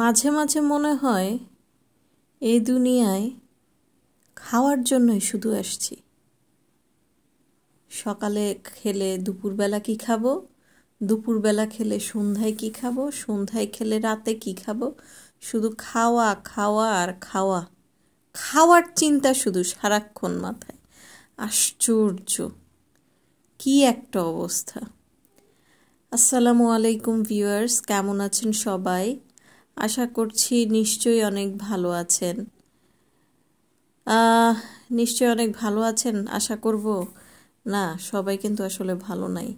মাঝে মাঝে মনে হয় এই দুনিয়ায় খাওয়ার জন্যই শুধু আসছি সকালে খেলে দুপুরবেলা কি খাবো দুপুরবেলা খেলে সন্ধ্যায় কি খাবো সন্ধ্যায় খেলে রাতে কি খাবো শুধু খাওয়া খাওয়া আর খাওয়া খাওয়ার চিন্তা শুধু সারাক্ষণ মাথায় আশ্চর্য কি একটা অবস্থা আসসালামু আলাইকুম ভিউয়ার্স কেমন আছেন সবাই আশা করছি নিশ্চয়ই অনেক ভালো আছেন নিশ্চয়ই অনেক ভালো আছেন আশা করব না সবাই কিন্তু আসলে ভালো নাই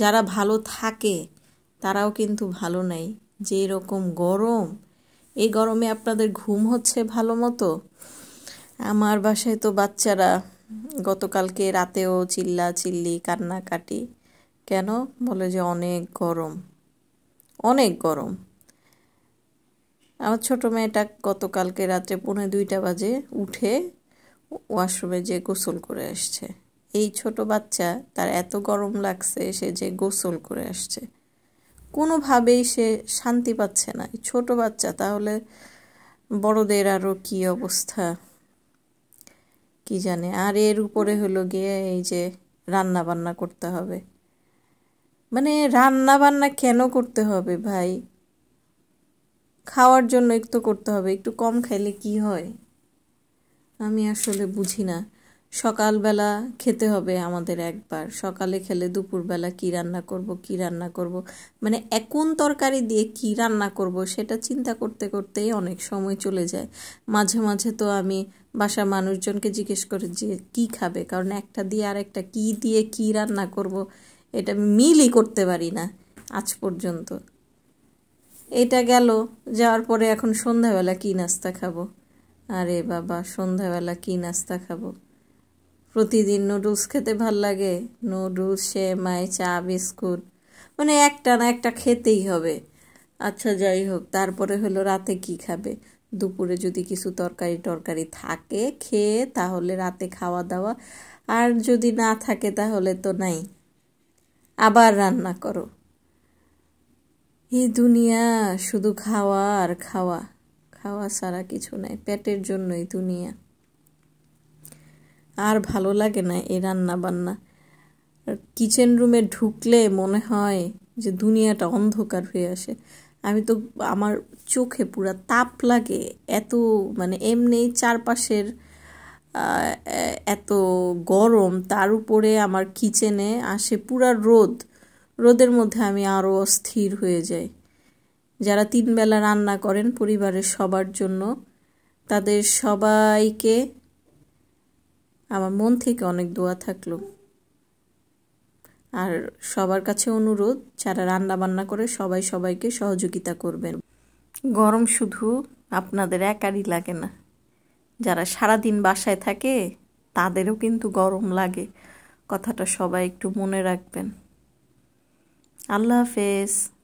যারা ভালো থাকে তারাও কিন্তু ভালো নাই যে রকম গরম এই গরমে আপনাদের ঘুম হচ্ছে ভালো মতো আমার বাসায় তো বাচ্চারা গতকালকে রাতেও চিল্লা চিল্লি কান্নাকাটি কেন বলে যে অনেক গরম অনেক গরম আমার ছোট মেয়েটা গতকালকে রাত্রে পৌনে দুইটা বাজে উঠে ওয়াশরুমে যে গোসল করে আসছে এই ছোট বাচ্চা তার এত গরম লাগছে সে যে গোসল করে আসছে কোনোভাবেই সে শান্তি পাচ্ছে না ছোট বাচ্চা তাহলে বড়দের আরও কি অবস্থা কি জানে আর এর উপরে হলো গিয়ে এই যে রান্না বান্না করতে হবে মানে রান্না বান্না কেন করতে হবে ভাই খাওয়ার জন্য একটু করতে হবে একটু কম খাইলে কি হয় আমি আসলে বুঝি না সকালবেলা খেতে হবে আমাদের একবার সকালে খেলে দুপুরবেলা কি রান্না করব কি রান্না করব মানে এখন তরকারি দিয়ে কি রান্না করব সেটা চিন্তা করতে করতেই অনেক সময় চলে যায় মাঝে মাঝে তো আমি বাসার মানুষজনকে জিজ্ঞেস করে যে কি খাবে কারণ একটা দিয়ে আর একটা কি দিয়ে কি রান্না করব এটা আমি মিলই করতে পারি না আজ পর্যন্ত এটা গেল যাওয়ার পরে এখন সন্ধ্যাবেলা কি নাস্তা খাবো আরে বাবা সন্ধ্যাবেলা কি নাস্তা খাবো প্রতিদিন নুডলস খেতে ভাল লাগে নুডলস মায় চা বিস্কুট মানে একটা না একটা খেতেই হবে আচ্ছা যাই হোক তারপরে হলো রাতে কি খাবে দুপুরে যদি কিছু তরকারি টরকারি থাকে খেয়ে তাহলে রাতে খাওয়া দাওয়া আর যদি না থাকে তাহলে তো নাই আবার রান্না করো এই দুনিয়া শুধু খাওয়া আর খাওয়া খাওয়া ছাড়া কিছু নাই পেটের জন্যই দুনিয়া আর ভালো লাগে না এই রান্না বান্না কিচেন রুমে ঢুকলে মনে হয় যে দুনিয়াটা অন্ধকার হয়ে আসে আমি তো আমার চোখে পুরা তাপ লাগে এত মানে এমনি চারপাশের এত গরম তার উপরে আমার কিচেনে আসে পুরা রোদ রোদের মধ্যে আমি আরও অস্থির হয়ে যাই যারা তিনবেলা রান্না করেন পরিবারের সবার জন্য তাদের সবাইকে আমার মন থেকে অনেক দোয়া থাকলো আর সবার কাছে অনুরোধ যারা রান্না বান্না করে সবাই সবাইকে সহযোগিতা করবেন গরম শুধু আপনাদের একারই লাগে না যারা সারাদিন বাসায় থাকে তাদেরও কিন্তু গরম লাগে কথাটা সবাই একটু মনে রাখবেন I love is